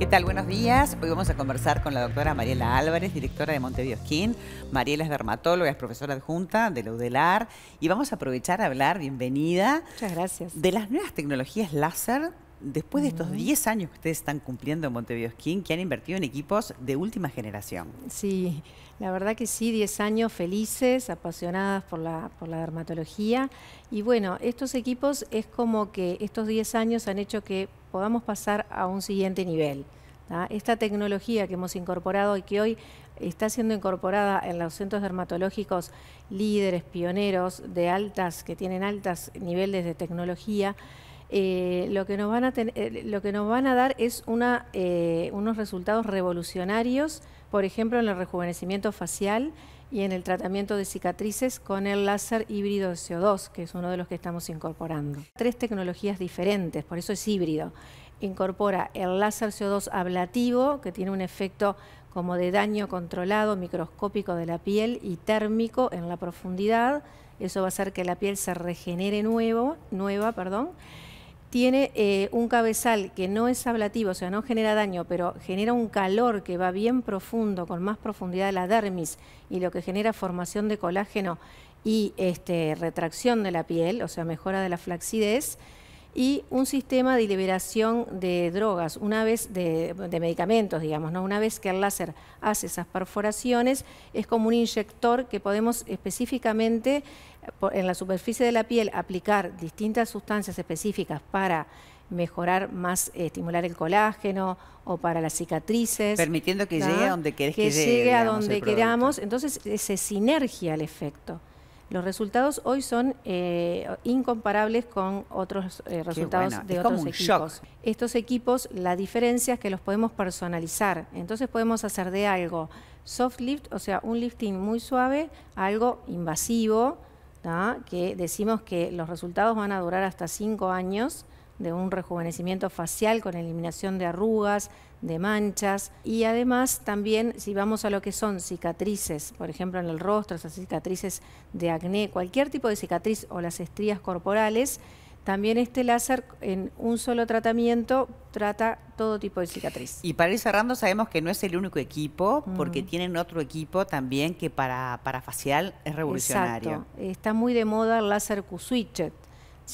¿Qué tal? Buenos días. Hoy vamos a conversar con la doctora Mariela Álvarez, directora de Montevideo Skin. Mariela es dermatóloga, es profesora adjunta de la UDELAR y vamos a aprovechar a hablar, bienvenida. Muchas gracias. De las nuevas tecnologías láser después de estos 10 años que ustedes están cumpliendo en Montevideo Skin, que han invertido en equipos de última generación. Sí, la verdad que sí, 10 años felices, apasionadas por la, por la dermatología. Y bueno, estos equipos es como que estos 10 años han hecho que podamos pasar a un siguiente nivel. Esta tecnología que hemos incorporado y que hoy está siendo incorporada en los centros dermatológicos líderes, pioneros de altas, que tienen altos niveles de tecnología, eh, eh, lo, que nos van a dar es eh, unos resultados revolucionarios, por ejemplo, en el rejuvenecimiento facial y en el tratamiento de cicatrices con el láser híbrido de CO2, que es uno de los que estamos incorporando. Tres tecnologías diferentes, por eso es híbrido incorpora el láser CO2 ablativo, que tiene un efecto como de daño controlado microscópico de la piel y térmico en la profundidad. Eso va a hacer que la piel se regenere nuevo, nueva. Perdón. Tiene eh, un cabezal que no es ablativo, o sea, no genera daño, pero genera un calor que va bien profundo, con más profundidad de la dermis, y lo que genera formación de colágeno y este, retracción de la piel, o sea, mejora de la flacidez y un sistema de liberación de drogas, una vez de, medicamentos, digamos, ¿no? Una vez que el láser hace esas perforaciones, es como un inyector que podemos específicamente en la superficie de la piel aplicar distintas sustancias específicas para mejorar más, eh, estimular el colágeno o para las cicatrices. Permitiendo que llegue a donde querés que, llegue. a donde queramos. Entonces se sinergia el efecto. Los resultados hoy son eh, incomparables con otros eh, resultados de otros equipos. Estos equipos, la diferencia es que los podemos personalizar. Entonces podemos hacer de algo soft lift, o sea, un lifting muy suave, algo invasivo, que decimos que los resultados van a durar hasta cinco años de un rejuvenecimiento facial con eliminación de arrugas, de manchas y además también si vamos a lo que son cicatrices, por ejemplo en el rostro, esas cicatrices de acné, cualquier tipo de cicatriz o las estrías corporales, también este láser en un solo tratamiento trata todo tipo de cicatriz. Y para ir cerrando, sabemos que no es el único equipo, porque tienen otro equipo también que para, para facial es revolucionario. Exacto. Está muy de moda el láser Q-Switchet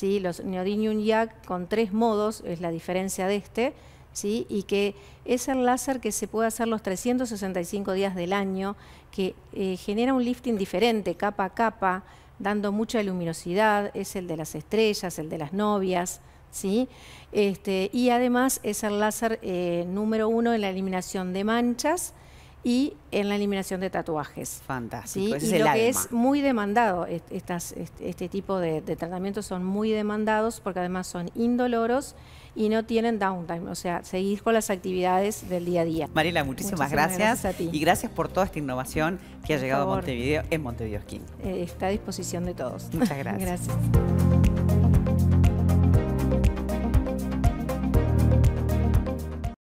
los neodinium yak con tres modos, es la diferencia de este, ¿sí? Y que es el láser que se puede hacer los 365 días del año, que eh, genera un lifting diferente, capa a capa, dando mucha luminosidad, es el de las estrellas, el de las novias, ¿sí? Este, y además es el láser eh, número uno en la eliminación de manchas, y en la eliminación de tatuajes. Fantástico. y es lo que es muy demandado, estas, este, tipo de, tratamientos son muy demandados porque además son indoloros y no tienen downtime, o sea, seguir con las actividades del día a día. marila muchísimas, gracias. a ti. Y gracias por toda esta innovación que ha llegado a Montevideo en Montevideo Skin. Eh, está a disposición de todos. Muchas gracias. gracias.